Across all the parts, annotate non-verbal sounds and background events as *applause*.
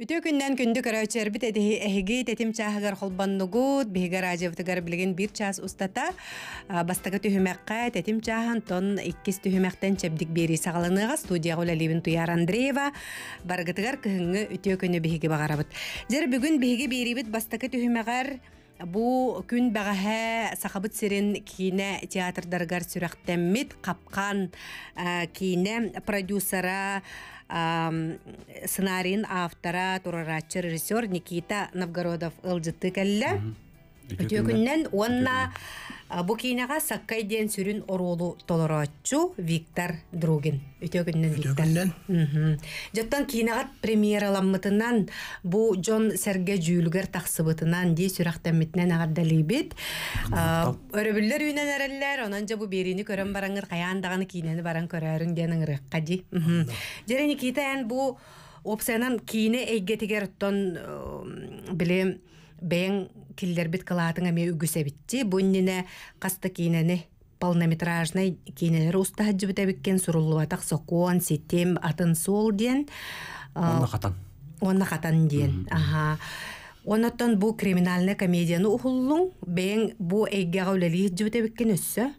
Үтө күннән күндү көрәүчәрбит әдеһи әһиги тәтим чаһагар холбаннугут биһигар ажевтыгар билген бир час устата бастагы төһүмәккә тәтим чаһан тон иккис төһүмәктән чәбдик бери сагалыныга студияга улаливин туяр Андреева баргытыгар кыһыңгы үтө күнү биһиги багарабыт. Жер бүгүн биһиги берибит бастагы төһүмәгәр Бу күн бағаһа сақабыт сирен кине театрдаргар сүрәхтәммит капкан кине продюсера сценарийын автора турарачы режиссер Никита Новгородов ылжытты Үтөгүннен онна букинага саккай ден сүрүн оролу толорочу Виктор Другин. Үтөгүннен Виктор. Үтөгүннен. Жаттан кинагат премьераламмытынан бу Джон Серге Жүйүлгер тақсыбытынан дей ага далибит. Өрөбүллер үйүнөн әреллер, онан жа бу берини көрөн бараңыр, қаяндағаны кинені баран көрөрүн денің ұрыққа дей. Жерени кейтән бу Опсенан кийине эгетигер тон билем бәйін киллербит кылаатыңа үгүсэбитти буннине касты кинени полнометражный кинелер биккен атақ Сокон, сетем атын сол диен онна қатан. онна қатан диен аха онотон бу криминальный комедияны ухуллуң бэйн бу эйгега биккен өссө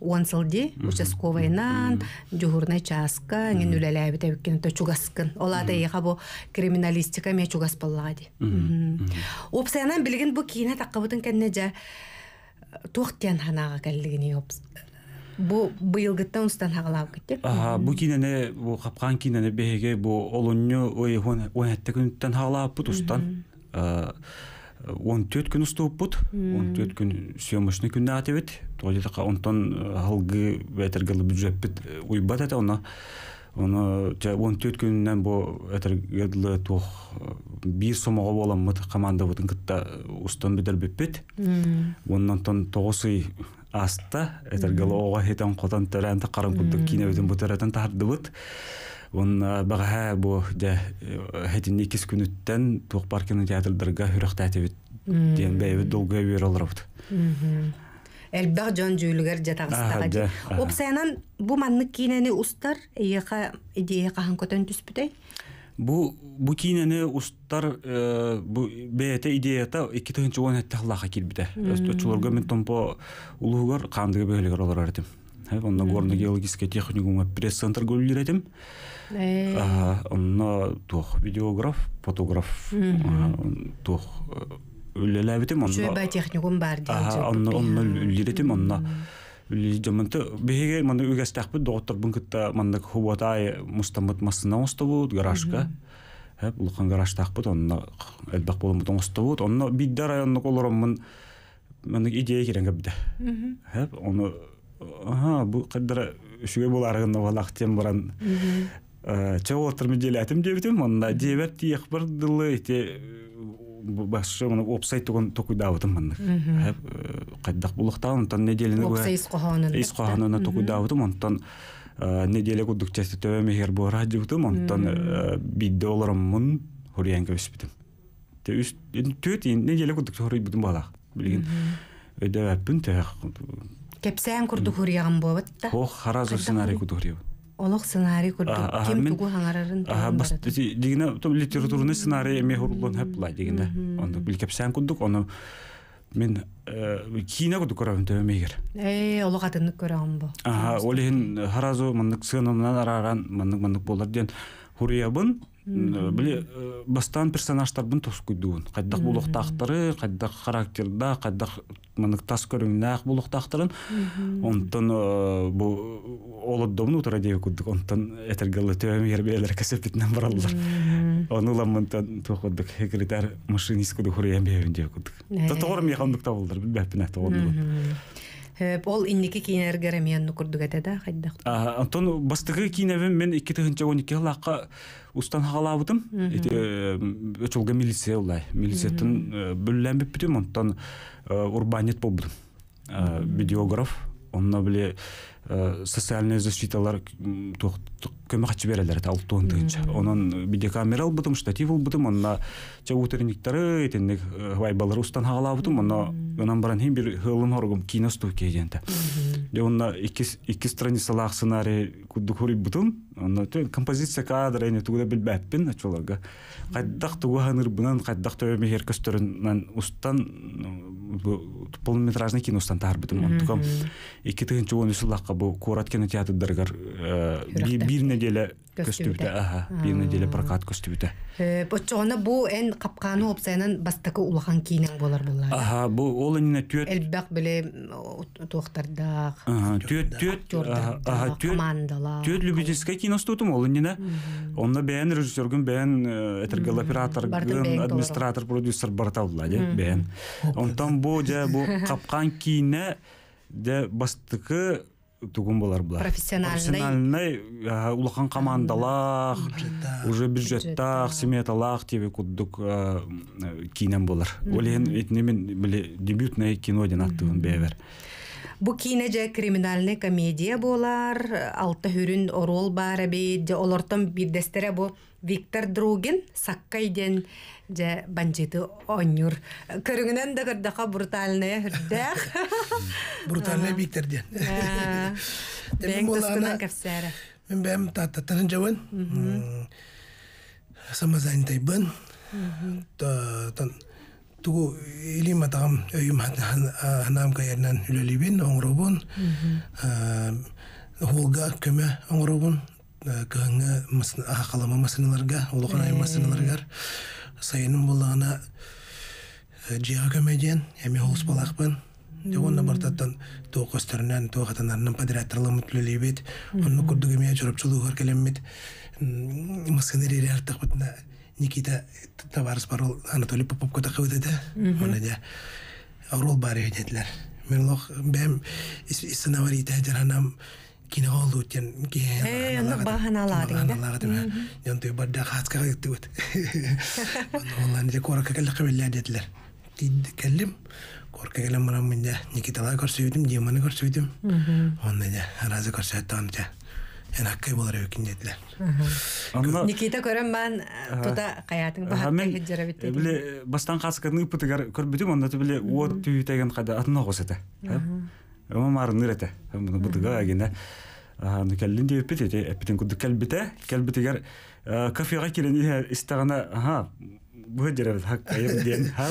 Уансылды, участковыйнан, дюгурна часка, ген үләләбит әбеккен тә чугаскын. Ола да яха бу криминалистика мә чугас баллады. Опсаянан билгән бу кинә тақыбытын кәннәҗә тохтен ханага кәллигин япс. Бу быылгытта устан хаглап китте. Аһа, бу кинә бу хапкан кинә нә бу олонны ойы хон, оятты күнтән хаглап он төрт күн ұстып бұд он төрт күн съемочный күнді атып еді тоетақа онтон э, халгы бәтергілі бюджетпіт э, уйбат ата оны оны он төрт күннен бо этергілі тох э, бир сомого болом мыт команда бұтын кытта устан бедер беппет оннан тон тоғысы аста этергілі ого хетен қотан тәрәнті қарам күндік кинебетін бұтаратын тардыбыт онна бағаһа бу дә хәтин икес күнүттән тук парк кинотеатрдарга хүрәхтәтебит дигән бәйбе долга берәләрбит. Элбах жон жүйүлүгөр жатагыстага. Опсаянан бу манны кинени устар эйека идея кахан көтөн түспүтэй. Бу бу кинени устар э, бу бете идеята 2-10 хылаха килбите. Өстөчүлөргө мен томпо улуугар кандыгы бөлүгөр олар артым. Хәй, э, онда горно геологический техникум пресс-центр гөллер онно тох видеограф фотограф туох үлеләбитим онно чөйбә техникум бар диэн онно онно үллиритим онно жаманты биһиге мана үгэстэхпит доғоттарбын кытта манда хубатай мустамыт массына остобут гаражка хэп улхан гаражтахпыт онно элбах боломут оңостобут онно бидда районнук олороммун мана идея кирен кабида хэп ону аха бу каддара үшүгэ буларыгын овалах тем баран деле атым деп дебитим манна дебет тиех бир дылы те э, башшы мына опсай туган токуйдабытым манна э, кайдак булактан онтан неделени опсай искохонун искохонуна токуйдабытым онтан э, неделе курдук части төбеме хер буура жыбытым онтан бидде олороммун хуриянка өспитим те үс төт неделе кудук хорыйбытым балак билген өдөппүн те кепсээн курдук хуряган болот да ох харазы сценарий курдук хурябыт олох сценарий курдук ким тугу хаңарарын дигине литературный сценарий эме хурулун хеп лай дигине онду билкепсен курдук ону мен э, кийине курдук көрөм төмегер э олох атынык көрөм бу аха олихин харазу мындык сынынан араран мындык мындык болор деген хуриябын Э, біле э, бастан персонажтардын тоскуйдуун кайдак булуктактары кайдак характерда кайдак э, манықтас көрүңнак булуктактарын онтон бу олоддомун утура дей курдук онтон этергелы төм ербелер кесепитнен бараллар оны уламынтан тухудук хекритар машинист куду хуруян бебин дей курдук тоторм яхандыкта болдур билбеппин атоонду Э, ол инники кинергере мен нукурдугата да хайдах антон бастыгы кинебен мен икки тыгынча он икки лакка устан хагалабытым эти э, милиция улай милициятын э, бүлләнбип бүтүм онтон урбанит болбудум видеограф онна биле Э, социальная защиталар көмө качы берелер это алтуун тыынча онон камера албытым штатив албытым онна утренниктары этенник э, вайбалары устан хагалабытым оно онан баран хин бир хылым хоргум онна икки икки страницалаах сценарий куддукури бутум онна композиция кадр эне тугуда билбеппин ачулага кайдах тугуанырбынан кайдах төме херкес төрүннан устан полнометражный кино устан таарбытым онтукам икки тыгын чугун үсүллакка бу курат кинотеатрдаргар ә, бир неделе көстүбүтө аха бир неделе прокат көстүбүтө боччогона э, бу эн капканы опсайынан бастакы улахан кийнең болар булар аха бу ол эне түөт элбак беле туактарда тах. Төт төт любительское кино стутум ол инде. Онда бен режиссергүн бен э, этергел оператор, администратор, продюсер барталла де бен. Онтан бу же бу *laughs* капкан кине де бастыкы тугун болар булар. Профессиональный улахан командалах, уже бюджеттах, сметалах тебе куддук э, э, кинем болар. Олен мен биле дебютное кино Бу кинеже криминальный комедия болар, алты хүрүн орол бары бейді, олортон бирдестере бу Виктор Другин, саккай ден же банжиты онюр. Көрүңүнөн да көрдөка брутальный хүрдэх. Брутальный Виктор ден. Бэң тоскунан кәпсәрі. Мен бәм таттаттарын жауын. Самазайын тайбын. Тон... тугу илим атагам өйүм ханаамка ярынан үлөлибин оңробун холга көмө оңробун кыһыңы ахалама масыналарга улуканай масыналаргар сайынын буллагана жыга көмө диэн эми балакпын бартаттан то көстөрнән то хатанарнан подрядтырлым түлелебит. Онны никита товарыс бар ол анатолий поповка да кыбытыды оны да орол бар эдилер мен лох бэм сынаварита жаранам кинеға ол өткен баханаладыңды бадда хатка кетти вот *laughs* онлан же корка келле кабелле детлер тид келлим корка келем мына менде никитала көрсөйдүм деманы көрсөйдүм оны же разы көрсөйдү аны Яна кай болар өкін дейділе. Никита көрім ман тута қаятың бұхатта хеджера бітті. Биле, бастан қасықатын ұпыты көр көр анда онда биле, от түй тәген қайда атына қосыды. Ома марын нүрәті. Бұны бұдыға агенде. Ну кәлін дейді бітті, әпітін күді кәл бітті. Кәл ага, бу деребез хак ден ха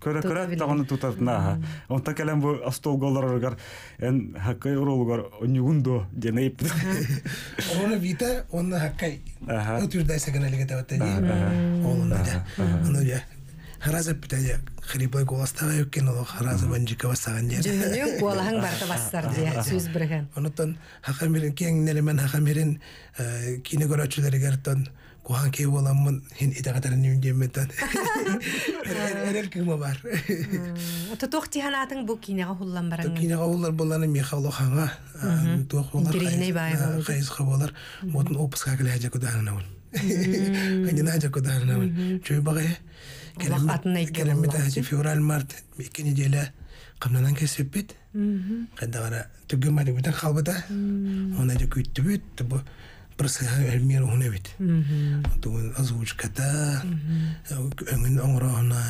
көрө көрө тагын тутатна ха он так элем оны ну я ол банжика *laughs* дия барта бастар дия бирген кең нелемен э, кине көрөчүлөргө Kuhan kei olamman hin ita kadar niyun jemmetan. *laughs* Erel kima var. Hmm. Ota tuğ tihanatın bu kinega hullan baran. Kinega hullar bolanı mekhavlo khanga. Tuğ hullar kayız просто мир гуневит. Тун озвучката, өнгүн э, оңрохна,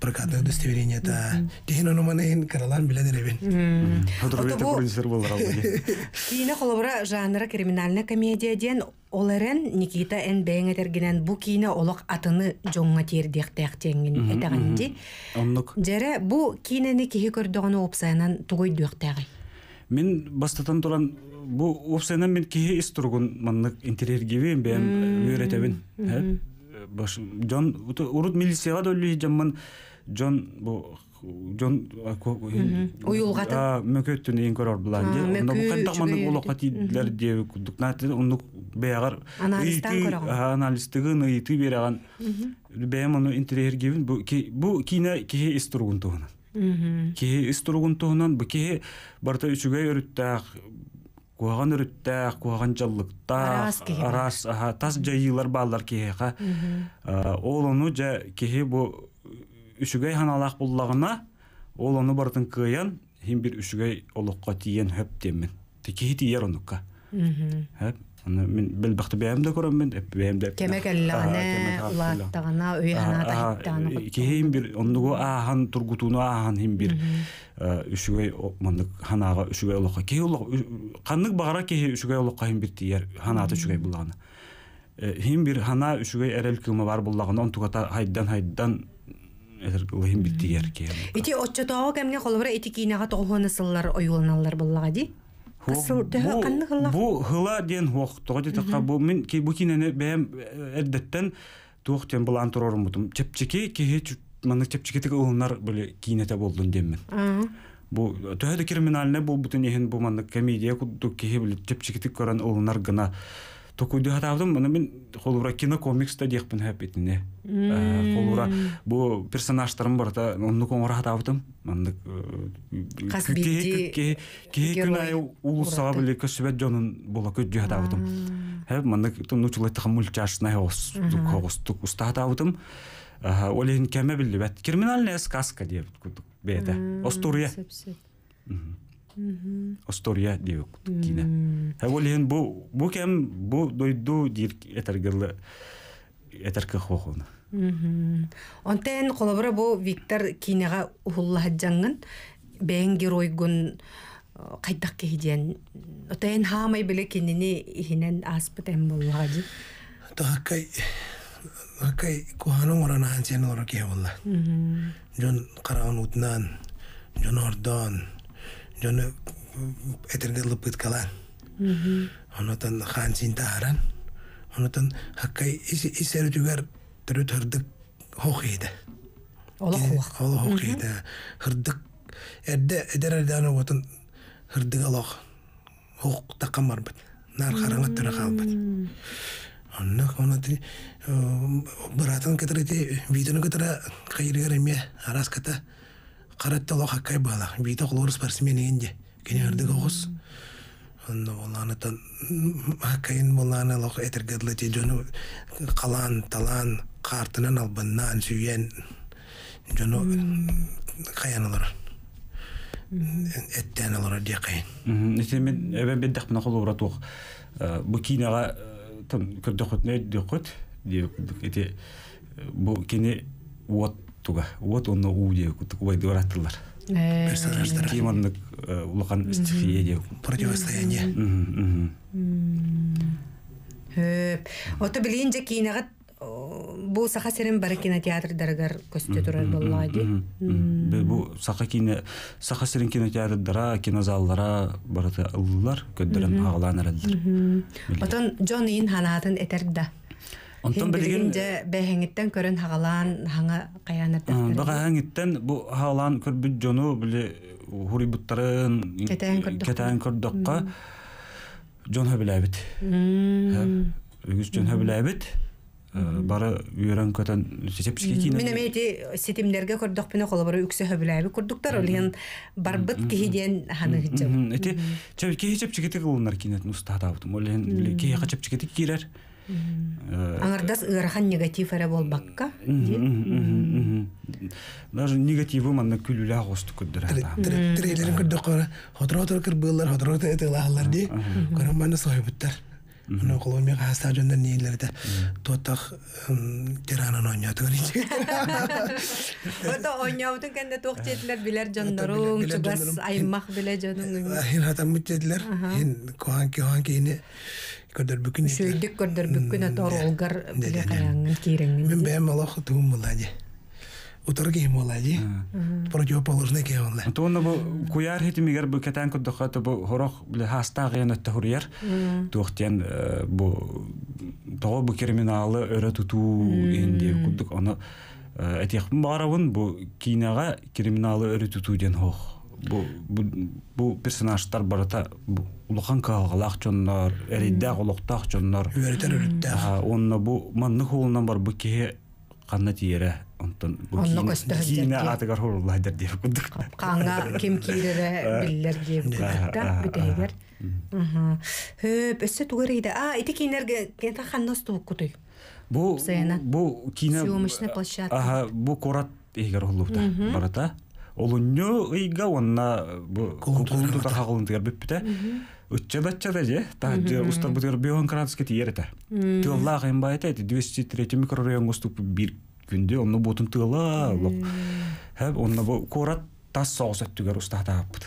прокат удостоверение та. Тихин оно мане каралан биле деребен. Хатурбе продюсер болар алды. Кийне холобра жанра криминальная комедия ден оларен Никита Н. Бәңетергенен бу кийне олоқ атыны жоңға тердек тәқтеңген етағанди. Оннық. Жере бу кейнені кейі көрдіғаны опсайынан тұғой дөқтәғай мен бастатан туран бу мен кихи ис тургун маннык интерьер гибин бем үйрөтөбүн ә, жон урут милицияга да өлүү жамман жон бу жон уюлгата мөкөттүн эң көрөр булан же кантакмандын улокка тийдилер же дукнаты ундук кие истургун тоонан бикие барта үчүгэй өрүттаах куаган өрүттаах куаган жаллыктаах арас тас жайылар баалар киеха э, олону жа кихи бу үчүгэй ханалаах буллагына олону бартын кыйан хим бир үчүгэй олокко тиен хөп демин тикихи тиер онукка мен бел бақты бәйімді көремін мен бәйімді кемек әлләне улаттағана үйәна тахиттаны кейім бір оннугу ахан тургутуну ахан хим бір үшігей мандык ханаға үшігей олоққа кей олоқ қаннық бағара кей үшігей олоққа хим бір тиер ханаты үшігей бұлағына хим бір хана үшігей әрел кымы бар бұлағына он тугата хайдан хайдан Лыхим битти ярке. Ити отчетоого кемге холбора ити кинага тоғуанысыллар ойуланаллар буллага ди. Бу хыла ден хохтор ди тақа бу мен ки бу кине беем э, эддеттен тохтен бул антурорум бутум. Чепчеке ки хеч мана чепчеке тиг олнар бөле кинете болдун дем мен. Бу э, төһөдө криминалне бу бүтүн эген бу манда комедия кудду ки хеч чепчеке тиг көрөн олнар гына токуйду хатабдым мына мен холура кинокомикста диэхпин хэппитине э, холура бу персонажтарым бар да онну коңор хатабдым мандык э, кекунай улусала биле көсүбөт жонун бола көджү хатабдым хэп мандык тунучулайтыха мульчашнай когостук уста хатабдым олен кеме билибет криминальная сказка диэбит кудук беэте остурия Остория диюк кина. Хавол э, ен бу бу кем бу дойду дир этергерле этерке хохуна. Онтен холобра бу Виктор кинега улла хаджанган бен геройгун қайтақ э, кейден Отен хамай биле кинини ихинен аспыт эм буллагы. Такай такай кухану орана ханчен ора кеулла. Жон караун утнан, жон ордан, жону этерде лыпыткалар онотон хансин тааран онотон хаккай исердүгер төрүт хырдык хохида олохох олохохида хырдык эрде эдерерданы отон хырдык алох хок таккан барбыт нар калбыт эме араската караттал хаккай бала бита колорус парсимененде кенердик огус онно боланы та хаккайын боланы лох этергедлати жону калан талан картынан албаннан сүйен жону каяналар эттен алар дия кайын итемен эбен беддах мына кол уратук э, бу кинага э, там көрдөкөтне дөкөт ди эти бу кини вот туга вот он уу дее кубай дебар аттылар э, киманнык э, улахан стихия дее противостояние ото билиин же кийинагат бу саха серен бары кинотеатр дарыгар көстө турар болла ди бу саха кине саха серен кинотеатрдара дара кинозаллара барыта ыллар көддөрөн агаланыр элдер отон жон ин ханаатын этерди Онтон билигин дә бәһәңиттән хагалан хаңа каяны Бу Бәһәңиттән бу хагалан күр бит җону биле хури буттарын кетән күр дәкка җон һәбелә бит. Үгүз җон һәбелә бит. Э, бары үрән көтән сепчик кине. Менә мен әйтте сетимләргә күр дәк пенә калабыр үксе һәбелә бит курдуктар ул ген бар бит ки ген ханы гыч. Әйтте чәбек ки чәбчик кине устада автым. Ул ген ки чәбчик кирәр. Э, аңардас ыарахан негатив эре болбакка даже негативы манна күлүлэ агосту күддүр трилерин күрдүк кора хотро хотро кыр быыллар хотро тыгылаалар ди көрөн манна сойбуттар Оно коломи хаста жонда нилерде тотах тиранын *laughs* *laughs* Ото кенде жетилер билер жондоруң, чугас аймак биле жонуң көрдөрбүкүн сүйдүк көрдөрбүккүн эт оролгар биле каяңын кийреңин мен бэм алах туум мылади утор кийим мылади противоположный кийим мыла туунна бу куяр хитимигер бу кетен куддоха то бу хорох биле хаста гыян өттө хурьер туохтен бу того бу криминалы өрө тутуу энди куддук аны этих барабын бу кинага криминалы өрө тутуу ден хох бу персонажтар барата улахан калгалах жоннор эриддах улуктах жоннор үөритер үрүттах онно бу манны хулунан бар бу кихе канна тиере онтон бу кийне атыгар хурулайдер деп кудук каңа кем кирере биллер киепта бүтегер хөп өссө тугар иде а ити кинерге кента ханнас тубуккутуй бу бу кине съемочная площадка ага бу корат эгер хулубда барата олунню ыйга онна э, кулунтута хагылынтыгар бүппүтэ ытчадатчада же таа устарбытыгар бион градуска тиерете тыылла кайымбай эте двести третий микрорайон уступ бир күндө онну бутун тыыла лок хэп бу корат тас соғыс өттүгөр устатааппыт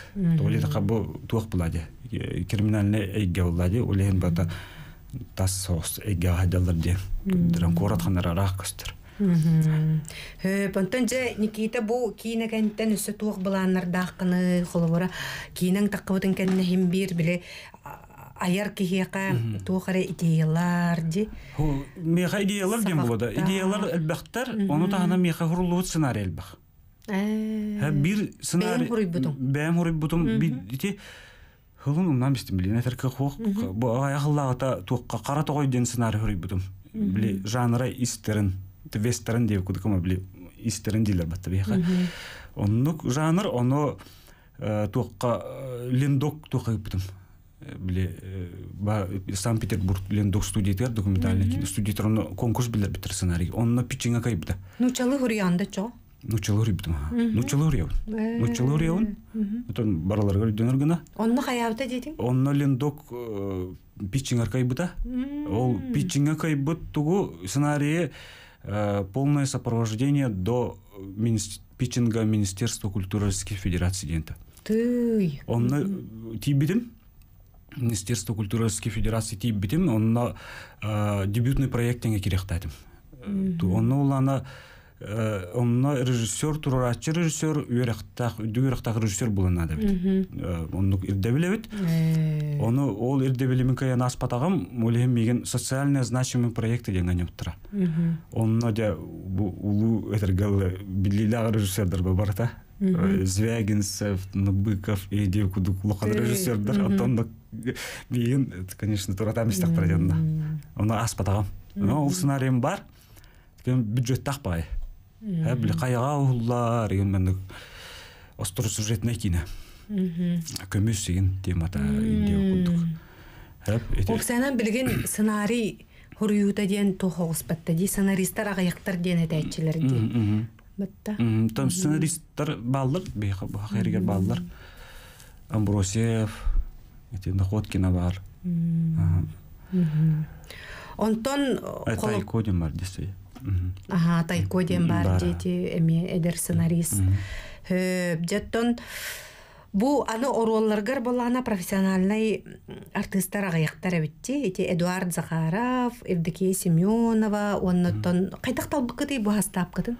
да бу Э, Понтон же Никита бу кийне кенттен үсө туох буланнар даккыны холобора кийнең таккыбытын кенне бир биле аяр кихиека туохара идеялар ди. Меха идеялар болода. Идеялар оны тахана меха хурулуу сценарий элбах. Э. бир сценарий. Бэм бутум. кара тогой ден сценарий истерин то вестерн дев кудыкама били истерн дилер батта бияха оннук жанр оно э, туокка э, линдок туокка кипитим э, биле санкт петербург лендок студиятер документальный кино студиятер оно конкурс билер битер сценарий онно пичинга да ну чалы анда чо ну чалы хурибитим ну чалы хуриябын ну чалы хуриябын отон бараларга дөнөр гана онно хаябыта дедиң онно лендок пичиңар кайбыта ол пичинга кайбыт тугу сценарийи Э, полное сопровождение до э, питчинга Министерства культуры Российской Федерации дента. Ты. Он тибидим. Министерство культуры Российской Федерации тибидим. Он на э, дебютный проект керек оны Он на Э, онно режиссер ачы режиссер үерактак үдүгүрактак режиссер булына да бит онну ирде билебит э. ону ол ирде билимикаян аспатагам олем э, миген социально значимый проекты деген анеп тура онно да улуу этергалы билилаг режиссердер та Звягинцев, нубыков и Девкудук лоқан режиссердер оттондук биин конечно туратам истак пройденда. Оны аспатагам. Но ол сценарийим бар. Бюджет тақпай. Э, ә қайға ұллар деген мен остро сюжетный кино көмес деген темата үйінде оқыдық ол кісінің білген *coughs* сценарий деген ден тохоғыспатта ди сценаристтар ағаяқтар ден әтәйтшілер ди батта там сценаристтар баллар бахергер баллар амбросиев эти бар онтон тай бар десе Аха, атай ден бар дети, эми эдер сценарист. Жеттон бу аны оролларгар болана профессиональный артисттар агаяктар эбитти. Эти Эдуард Захаров, Евдокия Семенова, оннотон кайтакталбык кыты бу хастапкытын.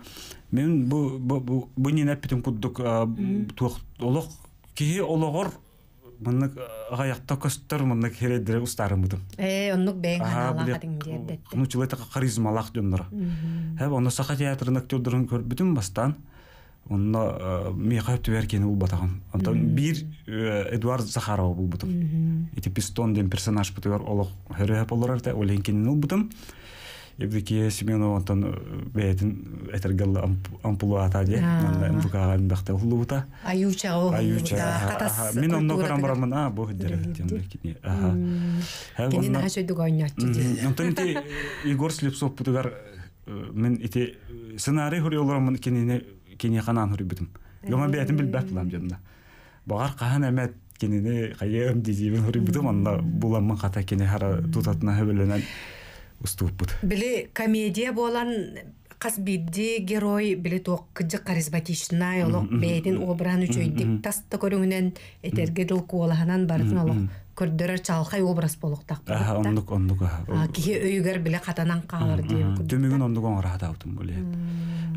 Мен бу бу бу ненапитин куддук туох олог кии ологор мынык агаякта э, көстөр мынык хередире устарын бутум э оннук бээн ну человек харизмалах дюмнор хэб онно саха театрын көрүп бүтүм бастан онно э, мехап түберкени бул батаган онтон бир э, эдуард захарова бул бутум ити пистон деген персонаж бутугар олох хөрөһөп олорар да оленкенин ул бутум Евдокия Семенова тон э, бейтин этергелле ампулуата ди. Мында мукага бахта улута. Аюча. Аюча. Мен онно карам барамын а бу хиддер тем беки. Ага. Хәм бу нәрсә дигән яттым. Мен тәнди Егор Слепсов путыгар э, мен ите э, сценарий хөрәйләр мен кинене кине ханан хөрәй битем. Гома бейтин бил бахтылам дидем. Багар каһан әмәт кинене хәйәм дидем хөрәй битем. Анда буламын хата кине хара тутатна хәбәләнә. уступпут били комедия болан кас бидди герой били туох кыджы харизматичный олох бэйдин обран үчөйдик таста көрүңүнен этерге дыл куолаханан бардын олох көрдөрөр чалхай образ болуктак аха ондук ондук кихи өйгөр биле катанан каалар дип төмөгүн ондук оңораатабытым биле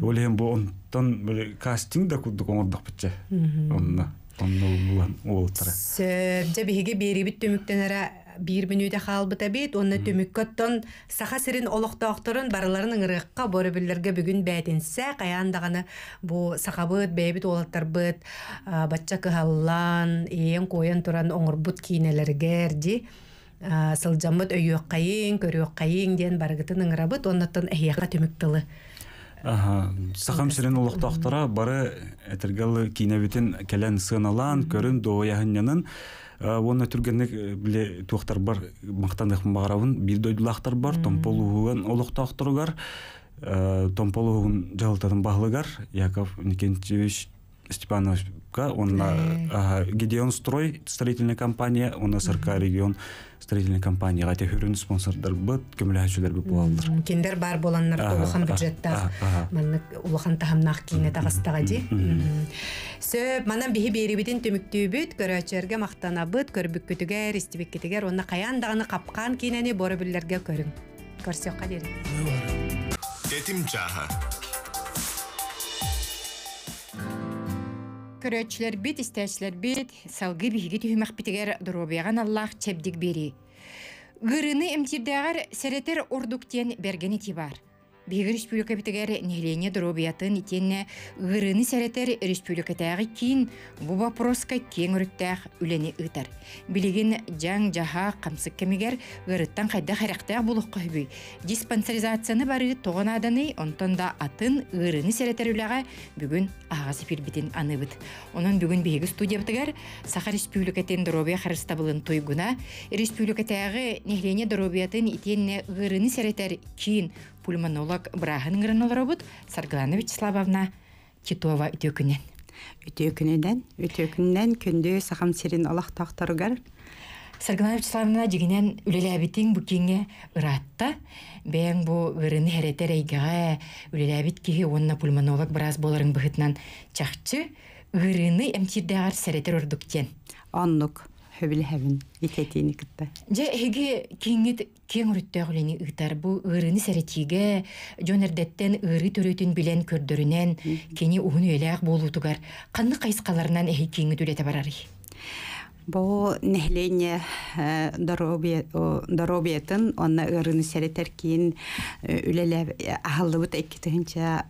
олем бул онтон биле кастинг да кудук оңордок битче онна онно булан олтара бери жабиһиги төмүктөн ара биир мүнүтэ хаалбыт бит онна төмүккөттөн саха сирин олохтоохторун барыларын ыңырыкка борөбүллерге бүгүн бээтинсе каяндаганы бу сахабыт бээбит уолаттарбыт батча кыхаллан ээн коен туран оңорбут кийнелергер ди сылдьаммыт өйүөккайын көрүөккайын диэн барыгытын ыңырабыт оннотон эхияка төмүк тылы Ага, сахам сирен улуктактара бары этергалы кийнебитин келен сыналан көрүн доояхыннанын Э, оны түргенек э, біле туақтар бар мактандык багарабын бир дойдулактар бар томполугуган олуктактургар томполугун э, жалытатын баалыгар яков никентьевич степанович Кубка, он Гедеон Строй, строительная компания, он СРК регион строительная компанияға те хүрін спонсордар бұт көміләшілер бұт болалдыр. Кендер бар на улахан бюджетта улахан тахамнақ кейіне тағастаға де. Сөп, манан бихи беребеден төмікті бүт, көрәчерге мақтана бұт, көрбік күтігер, істебек кетігер, онна қаяндағыны қапқан кейінені бору білілерге көрін. Көрсеққа дерін. Этим чаха. көрөөчілер бит, истәчлер бит, салгы биһиги түймәк битигер дуробияган Аллах чебдик бери. Гырыны эмтирдәгәр серетер ордуктен бергени тибар. Бегер республика битігер нелені дробиятын итенне ғырыны сәретер республикатағы кейін бұ вопроска кең үріттәқ үлені ұтар. Білеген жаң жаға қамсық кемігер ғырыттан қайда қарақтақ болық көбі. Диспансеризацияны бары тоғын аданы, атын ғырыны сәретер үліға бүгін ағасы бітін аныбыт. Оның бүгін бегі студия бітігер Саха доробия дробия қарыстабылын тойгуна, республикатағы нелене доробиятын итенне ғырыны сәретер кейін пульмонолог Брагин Гренолробот Сарганович Славовна Титова Тюкнин. Тюкнинен, Тюкнинен күндө сахам серин алах тахтаргар. Сарганович Славовна дигенен үлелебитин бу кеңге бәң Бен бу үрин хәрәтәрәйгә үлелебит ки онна пульмонолог Брас боларын бүгетнән чахчы, үрини эмтирдәр сәрәтәр ордык тен. хөбіл хәбін икетин икетте. Же хеге кеңет кең үрүттөгүлени ыктар бу ырыны сәрәтиге жөнердеттен ыры төрөтүн билен көрдөрүнен кени уһун элек болутугар. Канны кайскаларынан эхи кеңет үлете барары. Бо нехлене э, дорогие онна ырыны сәретер кин э, үләле э, ахылды бу тәкки төнчә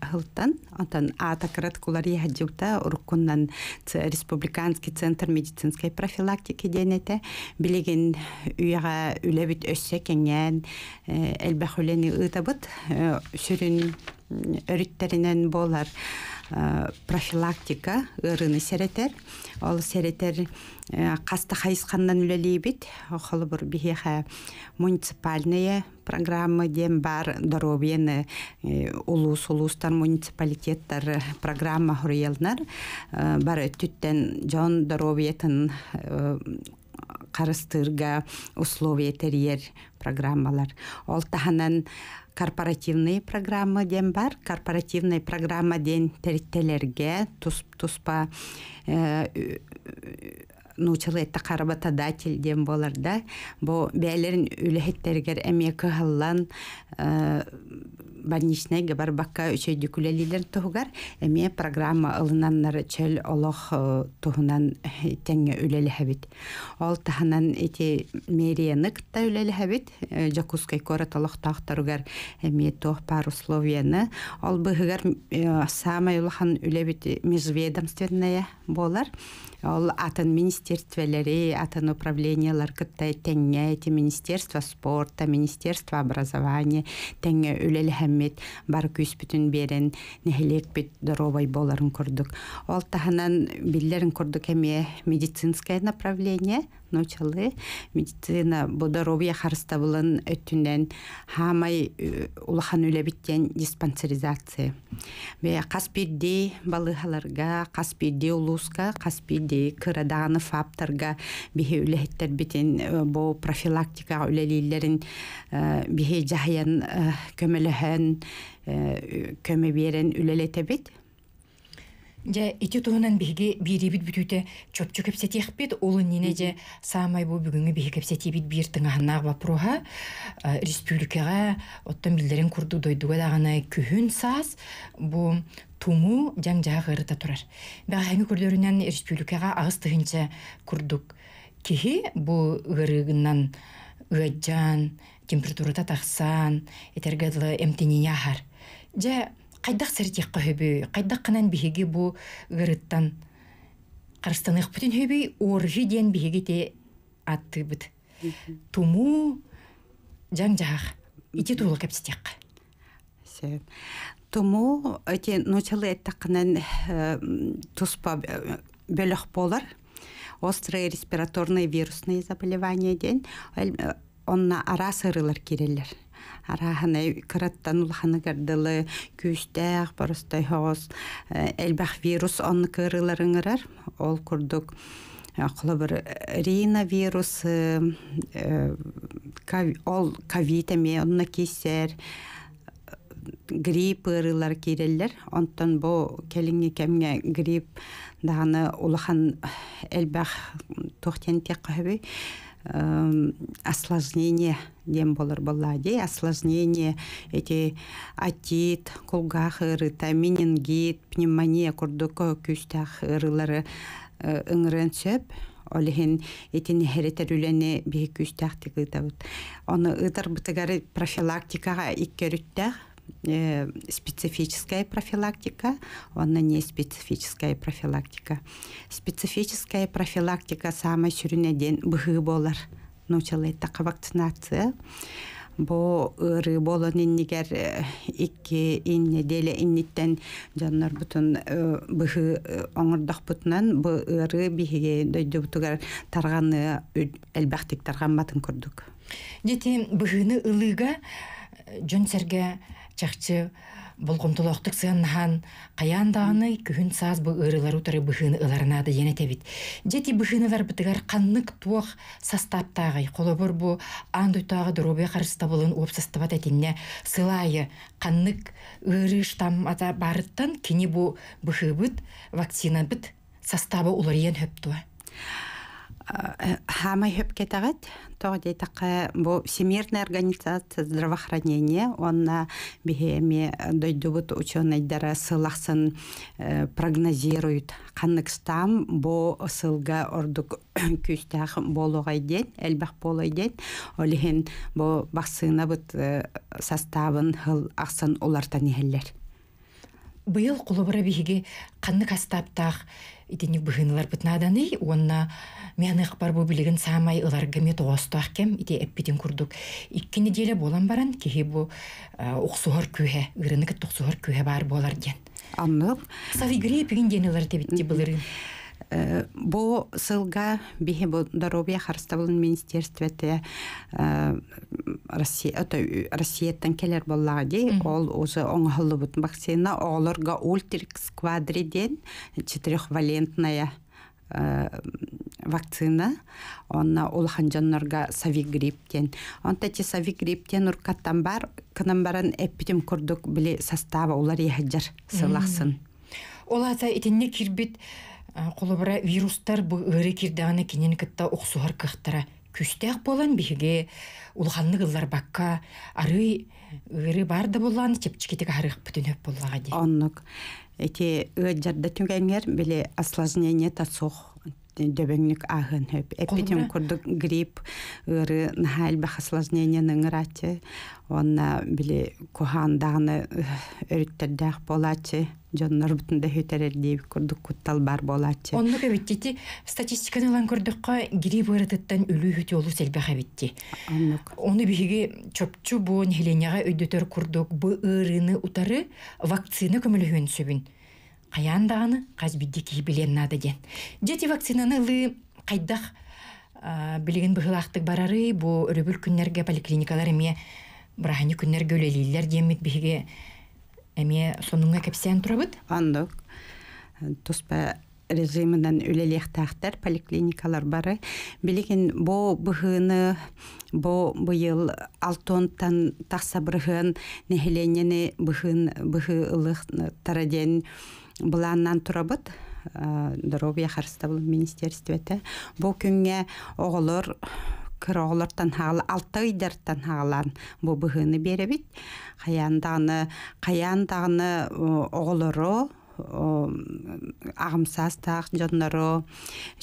ата кират кулар республиканский центр медицинской профилактики дәйнәте билеген үйәгә үлә бит өсәкәнгән әлбәхөлене үтәбут сөрен ритәринен булар Э, профилактика ырыны э, серетер ол серетер э, касты хайысқандан үлелейбит ол бір бихеха муниципальные программы дем бар доробьены улус улустар муниципалитеттар программа хуриелнар бар өттүттен жон доробьетін карыстырга условия терьер программалар ол таханан корпоративные программа ден бар, корпоративная программа ден терлерге, туспа э, нучылы это карабатадатель дем болар да бо бәлерин үлеһиттергер эмие кыһыллан э, больничный гыбар бакка үчө дүкүлелилер тугар эми программа ылынаннар чөл олох э, тугунан теңе үлелеһе бит ол таһанан эти мерияник та үлелеһе бит э, жакуской кора толох тахтаругар эми тох парусловияны словияны ол быһыгар самый улахан үлебит межведомственная болар ол атын министерстволери атын управлениялар кыттай теңе эти министерство спорта министерство образования теңе үлелхэммит бар күс бүтүн берен нехелек бит здоровой боларын курдук ол таханан биллерин курдук эме медицинское направление ночалы медицина бу здоровье харста булан өттүндән хамай э, улахан үлебиттен диспансеризация бе каспийди балыхаларга каспийди улуска каспийди кыраданы фапторга бихе үлехеттер битен э, бу профилактика үлелилерин э, бихе жаян көмөлөһөн көмө берен үлелетебит Жа ити беге бири бит бүтүтө чөпчү кепсетиэхпит улу нине же саамай бу бүгүнгү биһи кепсетибит биир тыңаһаннаах вопроха э, республикага оттон билдерин курду дойдуга дагана күһүн саас бу туму жан жаах ырыта турар бэҕаһэҥи көрдөрүнэн республикага агыс тыһынча курдук кихи бу ырыгынан ыаджаан температурата тахсан этерге дылы эмтенине ахар жа Қайдақ сәртек қөбі, қайдақ қынан бігеге бұ ғырыттан. Қарстанық бүтін хөбі оржи ден бігеге те атты бұд. Туму жаң жағақ, ете туылы кәпсетек. Сәп. Туму, өте әтті қынан ә, тұспа бөліқ болар. Острые респираторный вирусные заболевания ден. Онна ара сырылар керелер арахана караттан улханы гардылы күстәх простой хаос элбах вирус он кырыларыңырар ол курдук Ақылы э, бір э, рина вирусы, э, ол ковид әме, онына грипп ырылар киреллер онтон бо келиңе кемге грипп даганы улахан элбах тохтен тек кахби осложнение дем болар болла де осложнение эти атит кулгах ырыта менингит пневмония курдуко күстах ырылары э, ыңырын сөп олихин этини херетер үлени бе күстах оны ытар бытыгары профилактикага иккерүттәх Э, специфическая профилактика, она не специфическая профилактика. Специфическая профилактика сама сюрюня день бхы болар, ну чалай так вакцинация. Бо ыры э, болон иннигер э, икки инни деле инниттен жаннар бутун бхы оңырдах бутнан бы ыры бихиге дойду бутугар тарганы әлбәхтик тарган матын күрдік. Дети бхыны ылыга жөн чахчы болгонтулоктук сыаннахан каян даганы күһүн саас бу ырылар тары быхыны ыларына да ене тебит жети быхынылар бытыгар каннык туох састаптагы колобор бу андуйтагы дробе харыстабылын опсастабат этинне сылайы каннык ырыш там ата барыттан кини бу быхыбыт вакцинабыт состава улариен хөптуа Хама хөпкетагат тоғди тақы бу Всемирная организация здравоохранения онна бихеми дойдубут ученыйдары сылақсын э, прогнозируют қанныкстам бу сылга ордук *coughs* күстах болуғайден әлбақ болуғайден олихен бу бақсына бұт э, составын хыл ақсын олартан ехеллер быйыл кулубара биһиги қастаптақ, кастаптаах итини быһыналар бытнааданы уонна мяных бар бу билигин саамай ыларгами тоостаах кем ити эппитин курдук икки неделя болан баран кеге бу э, уксугор күһэ ырынык туксугор күһэ бар болар диэн аннып савигри ден ұлар дебитти былырын Э, бо сылга бихе бо здоровье харставлын министерствете э, Россия это э, Россияттан келер боллага ди ол өзү оңголы бут вакцина оолорга ультрик сквадриден четырехвалентная вакцина онна ол ханжаннарга савигриптен онта ти савигриптен уркаттан бар кынан баран эпидем курдук били состава улар сылақсын. сылахсын Оласа итинне кирбит Қолыбыра вирустар бұ өрі кирдағына кенен ұқсуар оқсуғар күсті Күстәк болан біхіге, ұлғанны ғылар баққа, ары өрі барды болан, чепчікетік арық бүтін өп болаға де. Оннық. Эти өт жарда түнгәңер, біле осложнение тасуқ дөбөңнүк агын хөп. Эппетен курдук грипп, ыры нахайлбах осложнение ныңрати. Онна били кухан дағны э, өріттердәқ болачы. Жоннор бүтінде хөтерер дейб курдук куттал бар болачы. Онны көбіттеті статистиканы лан курдукқа грипп ырытыттан үлі хөте олу сәлбәқ әбетті. ону бігі чопчу буын хеленяға өйдөтөр курдук бұ ырыны утары вакцина көмілі хөн қаян дағаны қазбидде кейбілен нады ден. вакцинаны лы қайдақ білігін бұғылақтық барары, бұл өрібіл күннерге поликлиникалар әме бұрағаны күннерге өлелейлер демет бігі әме соныңа кәпсен тұрабыд? Андық. Тұспа режимінен тақтар поликлиникалар бары. Білігін бұ бұғыны бо быйыл алтонтан тақса бұрғын, нәхеленені бұғын бұғылық тараден бұланнан тұрабыт здоровье э, харста бұл министерствете бұл күнге оғылыр кір оғылыртан халы алты ыйдартан хағылан бұл бұғыны беребит қаяндағыны қаяндағыны э, оғылыру ағымсастақ жоннору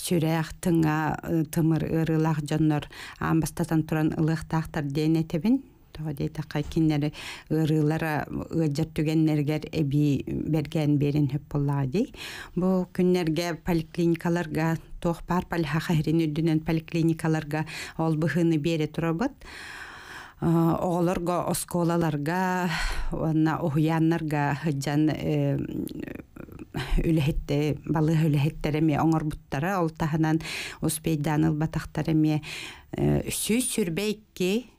сүрәх тыңа э, тымыр ырылақ жоннор амбастатан тұран ылықтақтар дене тебин тоҕо дейта кайкиннэри ырылара э, ыдыр э, түгэннэргэр эби берген берин хэп боллады. Бу күннэргә поликлиникаларга тох пар пал хахэрин үдүнэн поликлиникаларга ол быхыны бере турабыт. Э, Оголорго осколаларга, онна ухыяннарга хыҗан үлеһетте балы үлеһеттәре ме оңор буттары ол таһынан успейданыл батақтары ме сүй сүрбәйкке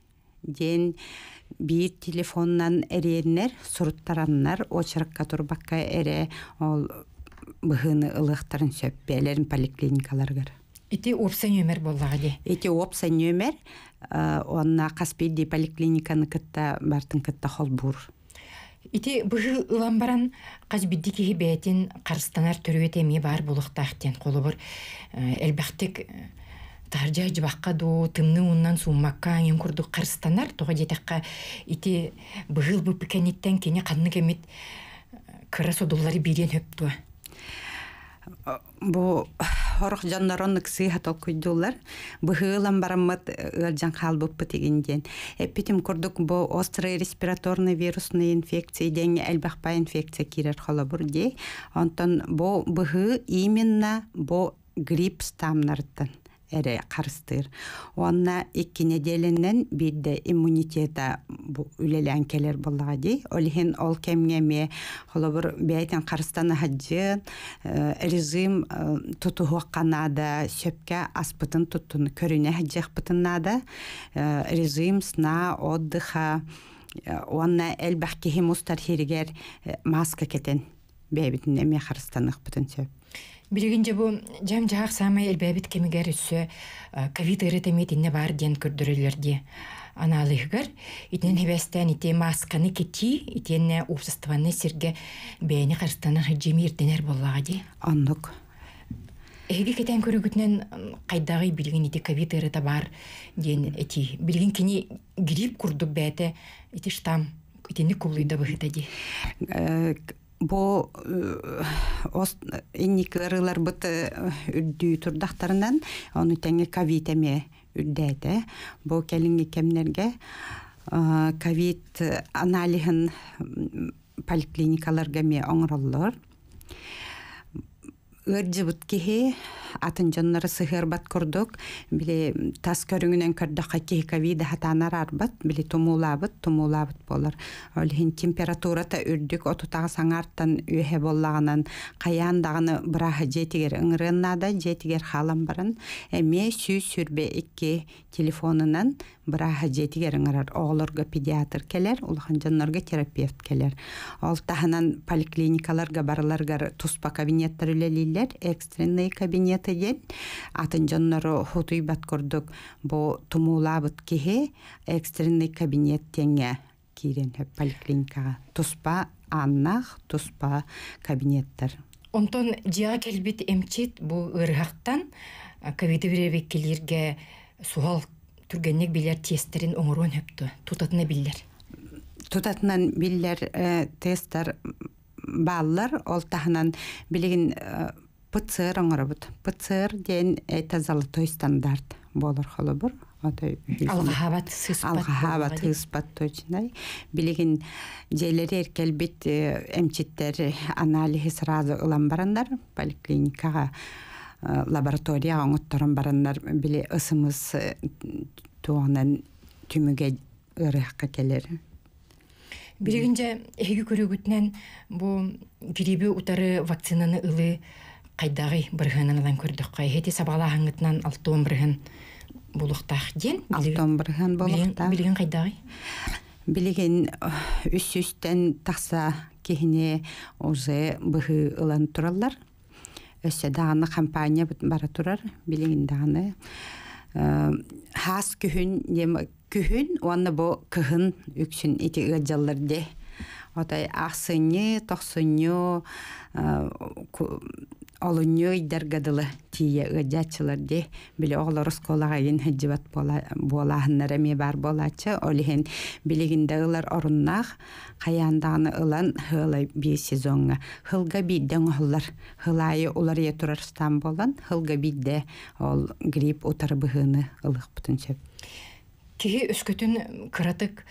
ден бир телефоннан эреннер суруттараннар очеркка турбакка эре ол быхыны ылыхтарын сөппелерин поликлиникаларгар эти опса нөмер боллага ди эти опса нөмер э, онна каспийди поликлиниканы кытта бартын кытта холбур Ити бұжы ылан баран қазбидді кеге бәтін қарыстанар түрі өте ме бар болықтақтен қолы бір э, таржа жыбакка ду тымны уннан суммакка аңем курдук карыстанар тога жетекка ити быгыл быпыкениттен кене канны кемит э, кыра содуллары бирен өптү э, бу орох жаннарон кысы хатол куйдулар быгылан бараммат ылжан э, халбыппы тигинден эпитим курдук бу острый респираторный вирусный инфекция деңе элбахпа инфекция кирер холобур де онтон бу быгы именно бу грипп стамнартын эре карыстыр Онна икки неделенен бирде иммунитета үлелен келер боллага дей. Олхин ол кемгеме холобур бейтен қарыстаны э, режим э, тутугу қанада сөпке аспытын туттун көрүне хаджых э, режим сна отдыха онна элбахки устар хиригер маска кетен бэбитин эме қарыстанық бүтін сөп. Билигин жабу жам жаақ самай элбәбит кемигер үссө э, ковид ырытымет инне бар ден көрдүрөлөрди аналыгыр итен хебестен ите масканы кети итенне упсыстываны сирге бәйни карстана жеми иртенер боллага ди аннук эге кетен көрүгүтнен кайдагы билген ите ковид ырыта бар ден эти билген кини грипп курдук бәте ите штам итени кулуйда быхыта ди э, бул э, инник ырылар быт э, үрдүү турдактарынан ону теңе ковид эме э бул келинге кемнерге ковид э, анализин поликлиникаларга ме оңроллор ыржыбыт кихи атын жоннары сыхыр бат курдук били тас көрүңүнөн көрдөкка ковида хатанар арбат били тумуулаабыт тумулабыт болор олхин температурата үрдүк отутагы саңарттан үһе боллагынан каян дагыны быраха жетигер ыңрыннада жетигер хаалан барын эме сүрбе икки телефонунан быраха жетигерңарар оолорго педиатр келер жанларға терапевт келер ол таханан поликлиникаларга барыларға туспа кабинеттер үлелилер экстренный кабинеты ден атынжаннору хутуй баткордук бу тумуулабыт кихи экстренный кабинет теңе поликлиникаға. поликлиникага туспа аннах туспа кабинеттер онтон жига келбит эмчит бу ырыхактан ковид биребеккилерге кыргыннык билер тестерин оңорон хөптү. Тутатны билер. Тутатнан билер э, тестер баллар ол таһнан билеген э, ПЦР оңорот. ПЦР ден эта золотой стандарт болор халыбыр. Атай алгабат сыс алгабат испат точный. Билеген жерлер эркел э, эмчиттер анализ сразу ылам барандар поликлиникага. Э, лаборатория оңотторон бараннар били ысымыз э, туонан түмүге ырыахка келер биригинже эги көрөгүтүнен бу гриби утары вакцинаны ылы кайдагы бырыгынан алан көрдөк кай эти сабала аңытынан алтуон бырыгын булуктах диен алтуон бырыгын булукта билген кайдагы билген э, үс үстен такса кихине уже быхы ылан тураллар өссе дааны компания бара турар билигин дааны хас күһүн дем күһүн уанна бу кыһын үксүн ити гаджаллар де атай ахсыны тохсыны олуньой даргадылы тие ыджачылар де биле оглорус колагайын хыджыбат болаһыннара бар болачы олихен билигинде ылар оруннах қаянданы ылан хылай би сезонга хылга бидден олар хылайы улар е турарстан болан хылга бидде ол грипп утарбыхыны ұлық ылык бүтүнчеп тиги өскөтүн кыратык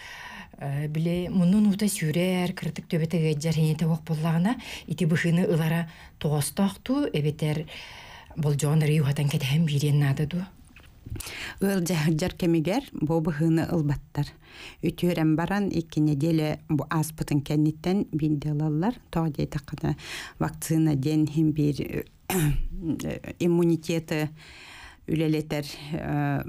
Э, биле мунун ута сүрер кыртык төбете гэджар хене табак боллагына ити быхыны ылара тогостохту эбетер болжон риюхатан кетем бирен надыду Ыл жар кемигер бо быхыны ылбаттар. Үтүрен баран икки неделе бу аспытын кенниттен бинделаллар тоо дейтакына вакцина ден хим бир э, э, иммунитети үлелетер боллар.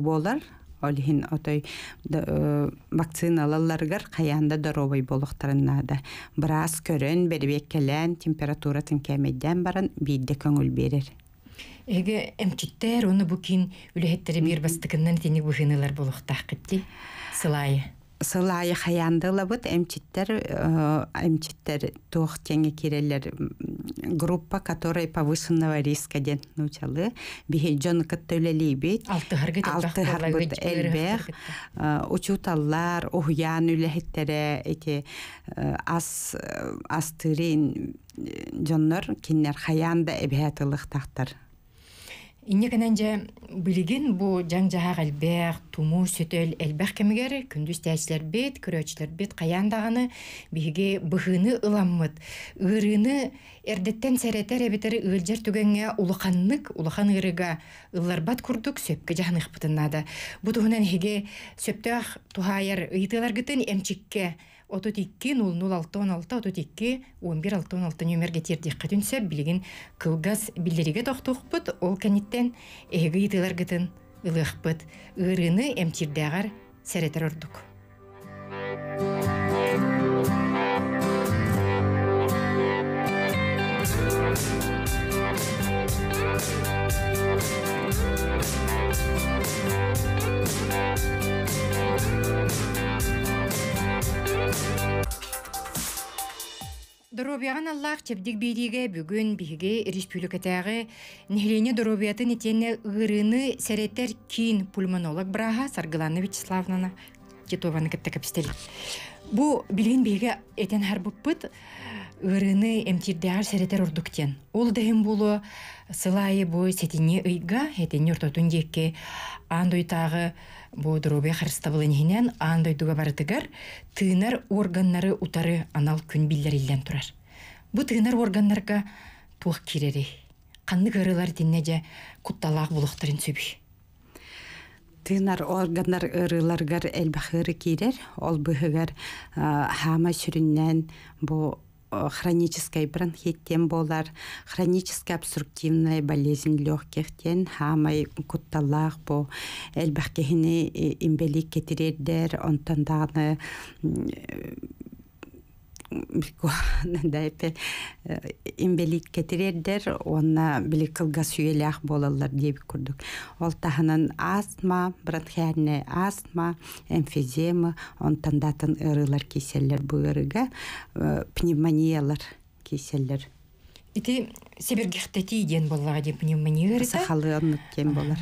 болар олиһин отой э, вакциналаларгар каянда доровой болуктарыннаада бырас көрөн бербеккелен температуратын кемедден баран биидде көңүл берер Эге эмчиттер уну букин үлеһеттери бир бастыкынан тени бухиналар болуктах китти сылайы сылайы хаянды лабыт эмчиттер э, эмчиттер тох теңе кирелер группа которая повышенного риска ден нучалы бихе жон каттөлели бит алты харгет алты харгет элбех э, учуталлар ухян үлехеттере эти э, ас астырин жоннор киннер хаянда эбхетылык тахтар Иннекененже билигин бу жаң жаһак элбэх, туму сөтөл элбех кемигер күндүз бит бет, бит каян каяндаганы биге быхыны ыламмыт. ыырыны эрдеттен серетер әбетер ыылжер түгәнгә улаханнык, улухан ырыга ылларбат курдук сөпкә жаһны хыпытыннады. Бу туһынан хиге сөптөх туһайыр ыйтылар эмчикке отут икки нул нул алты он алты отут икки он бир алты он алты номерге тердекке түнсө билигин кылгас билериге тохтухпут ол кениттен эһиги итыларгытын ылыахпыт ырыны эмтирдеагар серетер ордук Доробияған Аллах чепдик бериге бүгін биге республикатағы нехлене доробиятын етені ғырыны сәреттер кейін пульмонолог браға Саргыланы Вячеславнана титованы кіпті кіпістел. Бұ білген беге етен харбыппыт ғырыны әмтирдіғар сәреттер ордуктен. Ол дәйім болу сылайы бой сетіне ұйға, етені ортотын декке андойтағы тағы бодробе харыстабылынинен андойдуга барытыгар тыынар органнары утары анал күн биллер турар. Бу тыынар органнарга туох кирери. Канны кырылар динне же кутталаак булуктарын сөбүй. тыынар органнар ырыларгар элбахыры кирер, ол быхыгар хама сүрүннен бу Э, хронической бронхиттен болар, хроническая обструктивная болезнь легкихтен, хамай кутталах бо элбахкехини э, имбелик кетирердер, онтанданы бико дайпе имбелик кетирердер онна били кылга сүйелях болаллар деп курдук ол астма бронхиальная астма эмфизема онтандатын ырылар кеселлер бу ырыга пневмониялар киселлер Ити себергехтети ден боллага деп пневмония Сахалы болар.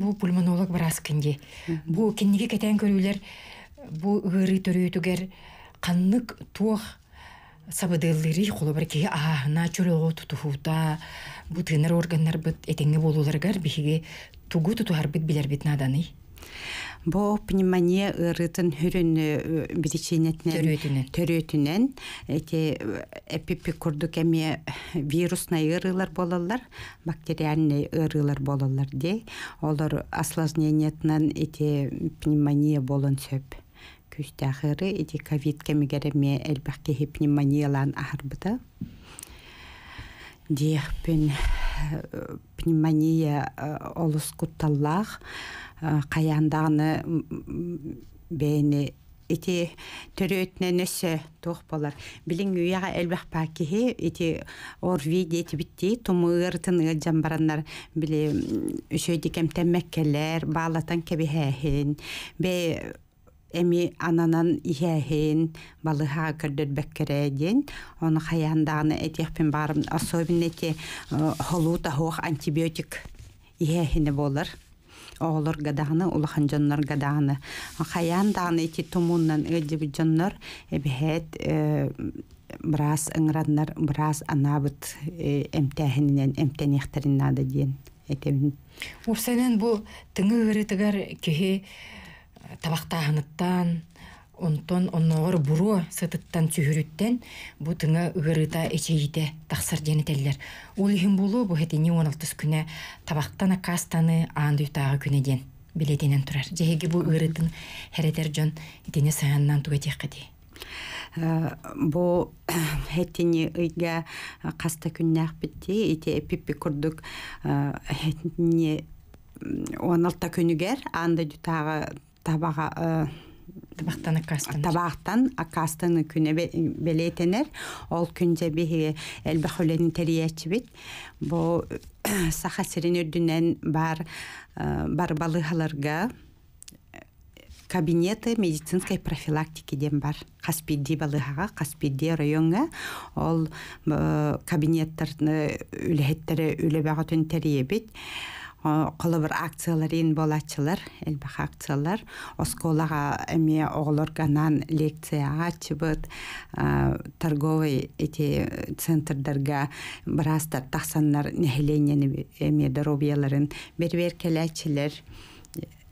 бу пульмонолог барас кинди. Бу кинниге кетен көрулер Бу ыры түгер қаннык туох қолы бар кеге аахына чөрөго тутухуута бу тыынар органнарбыт этеңе болууларгар бихиге тугу тутухарбыт билербит наданы Бо пневмония ырытын э, хүрін э, биричинетнен төрөтүнен эти э, эпипикурдук эми вирусный ырылар болалар бактериальный ырылар болалар де олар осложнениятынан эти пневмония болон сөп күстэхыры ити ковид кемигереме элбахке пневмониялан ахарбыта. Диэхпин пневмония олус кутталлах каяндагыны бени Эти төрөтне нөсө туох болар. Билин үйяға элбах пакихи ити орви дети битти тумыр тыныгы жамбараннар биле өсөйди кемтен теммеккелер, баалатан кебихехин бе эми ананан иһээһин балыха көрдөр бәккере ден оны хаяндааны этиэхпин барым особенно эти холуу хох антибиотик иһээһине болар оолор гадааны улахан жоннор гадааны хаян дааны эти тумуннан ыджиб жоннор эбиһээт брас ыңраннар брас анаабыт эмтээхининен эмтенехтерин нада диен этебин Уфсенен бу тыңы ырытыгар кеһи табақта ханыттан онтон онногор буру сытыттан сүһүрүттен бу тыңа ыгырыта эчейите тахсар денетеллер ул ихин булу бу хетини он алтыс күнэ табактан акастаны аандуйтаагы күнэ ден билетинен турар жеһиги бу ыгырытын херетер жон итине саяннан тугатиэккати э, бу *coughs* хеттини ыйга каста күннээхпитти ити эпиппи курдук э, хетини он алта күнүгер аңды дютага табаға э, табақтан акастан табақтан акастан күне белетенер ол күнде беһи эл бахулени тәрбиятчибит бу *coughs* саха серене дүнен бар э, бар балыгаларга э, кабинеты медицинской профилактики дем бар каспиди балыга каспиди районга ол кабинеттерне үлеттере үлебагатын тәрбиябит қолы э, бір акциялар ен болачылар элбах акциялар осколаға эме оголор лекция лекция чыбыт э, торговый эти центрдарга бірастар тахсаннар нехеленени эме здоровьяларын бербер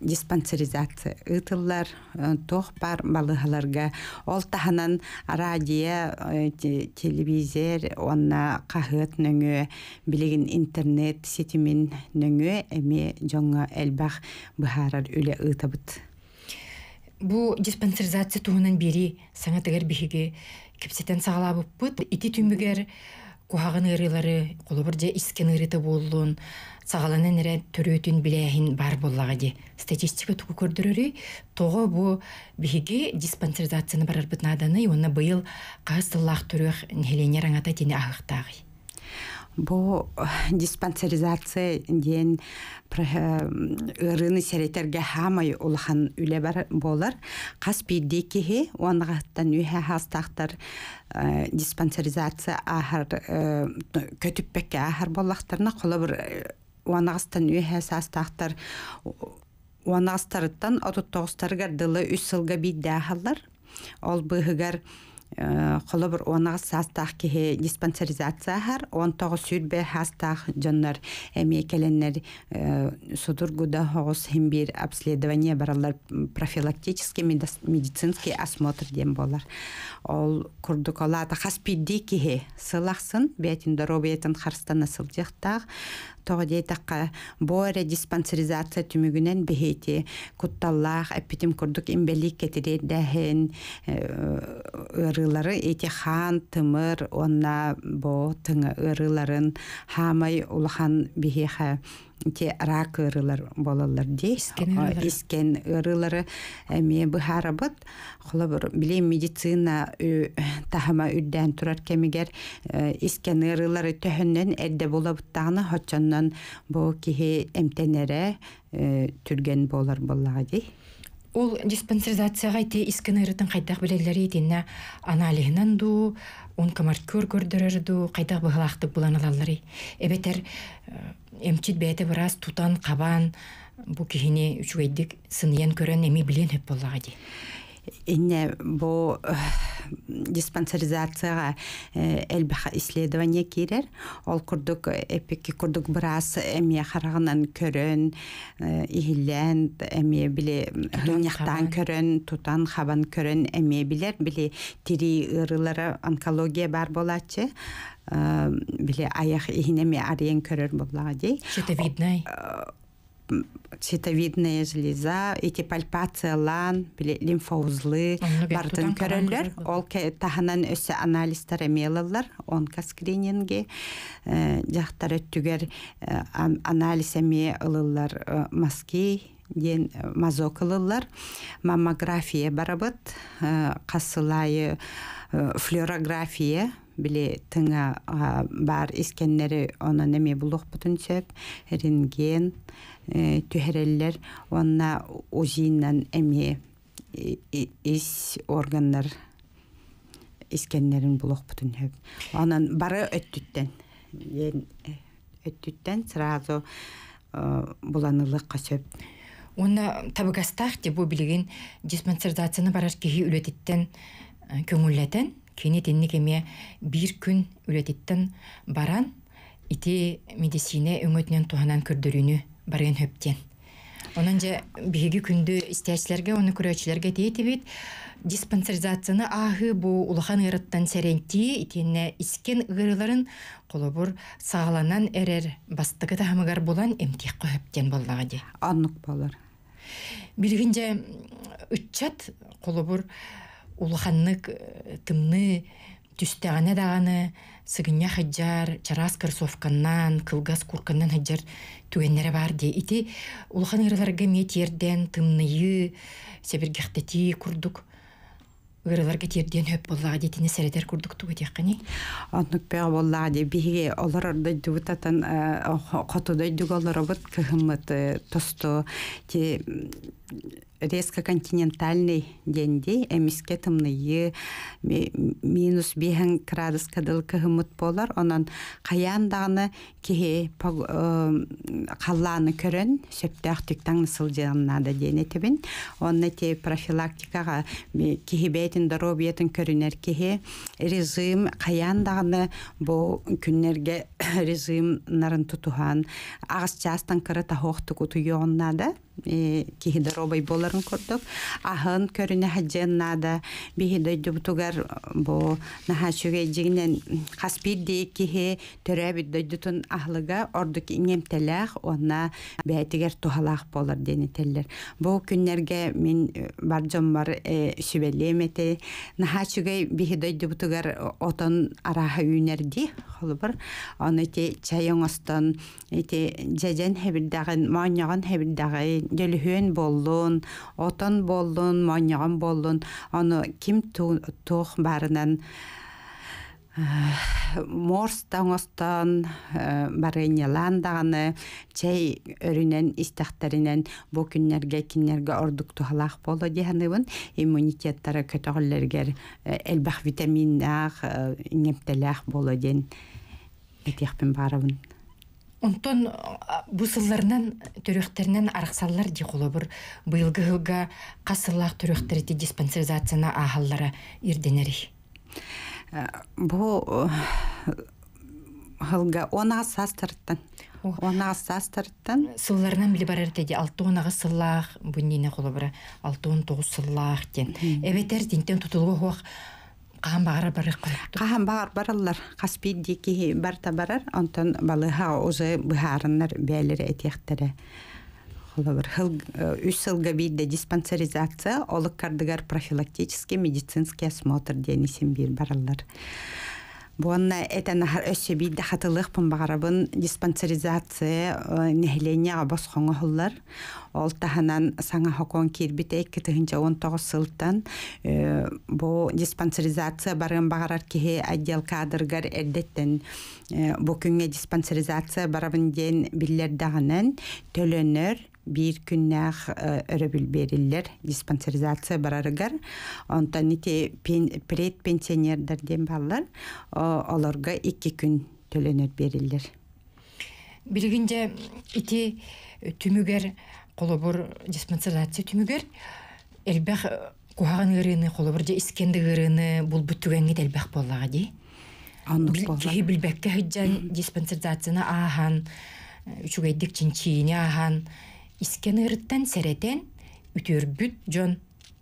диспансеризация ытыллар э, тох бар балыхаларга ол таханан радио э, телевизор онна кахыт нөңө билигин интернет сетимин нөңө эми жоңа элбах быхарар үле ыытабыт бу диспансеризация туынан бери саңа тегер биһиги кипсетен сагалабыппыт ити түмүгер кухагын ырылары кулубур же искен ырыты боллун сағаланын эре төрөтүн билээхин бар боллага де. статистика туку көрдірірі. того бу бігі диспансеризацияны барарбыт аданы, оны быйыл каас тыллаах түрөх нхелене раңата тени ахыктаагый бу э, диспансеризация диэн э, ырыны серетерге хамай улхан үле бар болар Қас пирди кихи уанагаттан үйе хастахтар э, диспансеризация ахар көтүппекке ахар боллахтарына бир уанагыстан үһэ саастаахтар уанагыстарыттан отуттоҕустарыгар дылы үс сылга бииддээхаллар ол быһыгар э, холо бир уанагыс саастаах киһи диспансеризацияахар онтоҕо сүүрбэ хастаах дьоннор эми келеннер э, судургуда хоҕус химбир обследование баралар профилактический медицинский осмотр дем болар ол қаспидді хаспидди сылақсын сылахсын биэтин бәтін харстана тоҕо диэтэхэ боорэ диспансеризация түмүгүнэн биһэти кутталлах эппитим курдук имбелик кетири дэһэн ырылары эти хан тымыр онна бо тыңы ырыларын хамай улхан биһэхэ те рак ырылар балалар дискен искен ырылары эми бу харабат хула бер биле медицина э, тахма үддән турар кемегер э, искен ырылары төһөннән әддә булып таны хаҗаннан бу кихи эмтенере э, түргән балалар баллага ди ул диспансеризацияга ти искен ырытын кайтак билеләр идән аналигынан ду он камар көр көрдерер ду кайтак бу халакты буланалары эмчит бээте бырас тутан кабан бу кихини үчүгэйдик сыныйан көрөн эми билен хөп инне бу диспансеризацияга элбаха исследование кирер ол курдук эпики курдук бирас эмие харагынан көрөн ийилен эмие биле көрөн тутан хабан көрөн әме билер биле тири ырылары онкология бар болачы биле аяқ ихинеме ариен көрөр болады. дей щитовидная железа эти пальпациялан лимфоузлы бардын көрөлөр ол таханан өсө анализдер эмелалар онко скрининги жактар өттүгөр анализ эме э, ылылар э, маски ден э, мазок ылылар маммография барабыт касылайы флюорография биле тыңа бар искеннери оны эме булук бүтүнсөп рентген түһэрэллер онна узиннан эми ис органнар искеннерин бүтүн Анан бары өттүттен. Ен өттүттен сразу буланылык касып. оны табыгастах те бу билген барар кихи үлөтүттен көңүллөтөн кини тенник эме бир күн үлөтүттен баран ити медицина өңөтүнөн туганан көрдөрүнү барын хөптен. Онанҗа биге күндә истәчләргә, аны күрәчләргә бит, Диспансеризацияны ахы бу улыхан ярыттан сәренти итенне искен гырыларын қолабур сагланан эрер. Бастыгы да хамгар булан эмти хөптен булдыгы ди. Аннык балар. Билгенҗә үтчәт қолабур улыханны э, тимне түстәғіне дағаны сыгынья хаджар чарас Кірсовқаннан, кылгас курканнан хаджар түгеннере бар де ити улхан ырыларга ме тиерден тымныйы себергехтети курдук ырыларга тиерден хөп боллага детине середер курдук тугу тияккани оннук пе боллага де биге олар ордой дубутатан хотудой дуголоробут тосту ти резко континентальный денди эмиске тымныйы минус биһен градус кадыл кыһымыт болар онан каян дагыны кихе халланы э, көрөн сөптөх тиктаң нысыл онны те профилактикага кихи бетин здоровьетин көрүнер кихе режим каян дагыны бу күннерге *coughs* режимнарын нарын тұтуған. агыс частан кыры тахохтук утуйоннада киһидер обай боларын көрдік ахын көрүнэ хаджен нада биһидой дубтугар бу нахачуге жигинен хаспид дей киһи төрөбит дойдутун ахлыга ордук иңемтелэх онна бээтигер тухалаах болар дени теллер бу күннерге мен э, баржом бар э, сүбелемете нахачуге биһидой дубтугар отон араха үйнерди холубар оны те чайоңостон ити жажен хебилдагын мааньяган хебилдагын Gelihün bollun, otan bollun, manyağın bollun. Onu kim tuğ barınan морстаңостан бареньялан даганы чей өрүнен истахтаринен бу күннерге киннерге ордук тухалах боло диханыбын иммунитеттары көтөгөллергер э, элбах витаминнах немтелях болу ден этехпин Онтон бусылларынан төрөхтерінен арақсаллар дихолобыр быйылғы хылга қасыллақ төрөхтерді диспансеризацияна ахаллара ирденери. Э, бу э, хылга онаға састырттан. Онаға састырттан. Сылларынан білі барар деді, алты онаға сыллақ, бұннене қолы бірі, алты он тоғыз сыллақ ден. Әбетер дентен тұтылғы хоқ каһан багара барык каһан Қаған бараллар хаспит дики барта барар онтон балыха узы быхарыннар бәлер этехтере Холобер э, үс диспансеризация олық кардыгар профилактический медицинский осмотр денисем бир бараллар. Буанна это нахар өсө бидде хатылык диспансеризация э, нехления абас хоңохуллар. Ол таханан саңа хокон кирбите 19 сылтан э, бу диспансеризация барын багарар кихе отдел кадргар эрдеттен э, бу күнге диспансеризация барабын ден биллер даганан төлөнөр бир күннәх өрөбүл бериллер диспансеризация барарыгар онтан ите предпенсионердерден ден баллар оларга икки күн төлөнөт бериллер билгинде ити түмүгер колобур диспансеризация түмүгер элбех кухагын ырыны колобур же искенди ырыны бул бүттүгенге элбех боллага ди кихи билбекке хыджан диспансеризацияны ахан үчүгейдик чинчиини ахан искен ырыттан серетен үтөр бүт жон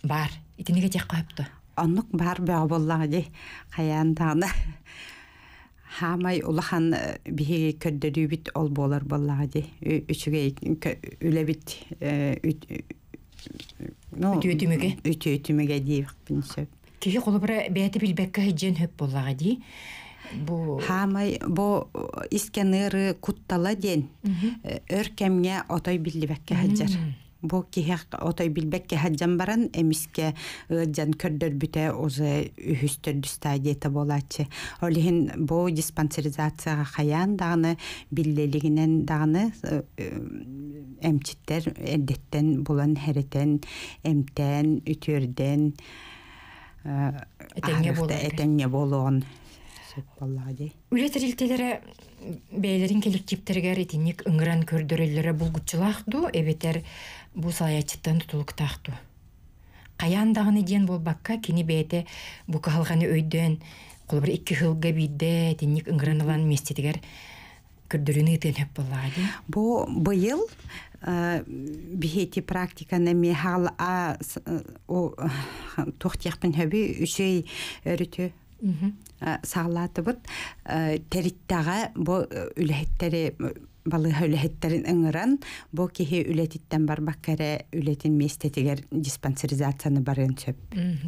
бар ике тек яккайтыпты анык бар бе боллар ди каян таны хамай улахан э, бихе кэддеди бит ол болар боллар ди үчүге үлебит э үтүтүмеге э, үтүтүмеге дип бинсеп Кихи кола бара бети белбекке генгеп боллар ди бу хамай бу э, искенеры куттала ден э, өркемге отой биллибекке хаджар бу киһек отой билбекке хаджан баран эмиске ыджан э, көрдөр бүтэ озы үһүстөрдү стадиета болачы олихин бу диспансеризацияга хаян дагыны биллелигинен даны эмчиттер эддеттен булан херетен эмтен үтүрден Этенге болон сукпаллаади үле тирилтелере бээлерин коллективтергер итинник ыңыран көрдөрөллере ду эбетер бу саячыттан тутулуктаахту каян дагыны диэн болбакка кини бээте бу кахалганы өйдөн кулбир икки хылга бидде итинник ыңыран алан местетигер көрдөрүнү ытенеп боллаади бу быйыл э, биһети практиканы мехал а э, э, тохтиахпын хөбү үчөй өрүтү Ә, сағлатыбыт ә, териттаға бо ә, үлеһеттери балы үлеһеттерин ыңыран бо кихи үлетиттен барбаккаре үлетин местетигер диспансеризацияны барын сөп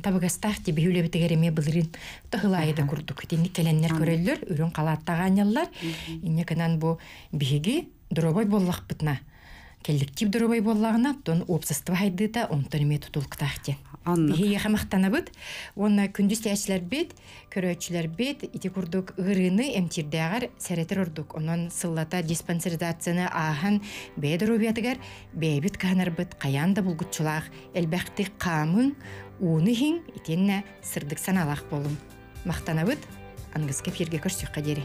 табыгастах тиби үлебитигереме былырын тохылайда курдук тинни келеннер көрөллөр үрүн калааттаганьяллар инне канан бу биһиги дробой боллахпытна келлектив дөрөбөй боллағына тон он хайдыта онтон эме тутулктахте Бихие хамақтана бұд, оны күндіз тәсілер бет, көрөтшілер бет, ите күрдік ғырыны әмтерді ағар сәретір ұрдік. Онын сыллата диспансеризацияны ахан бәйдір өбетігер, бәйбіт қанар бұд, қаянда бұлғытшылақ, әлбәқті қамын оны хин, итенне сырдық саналақ болым. Мақтана бұд, аңыз ферге көрсек қадері.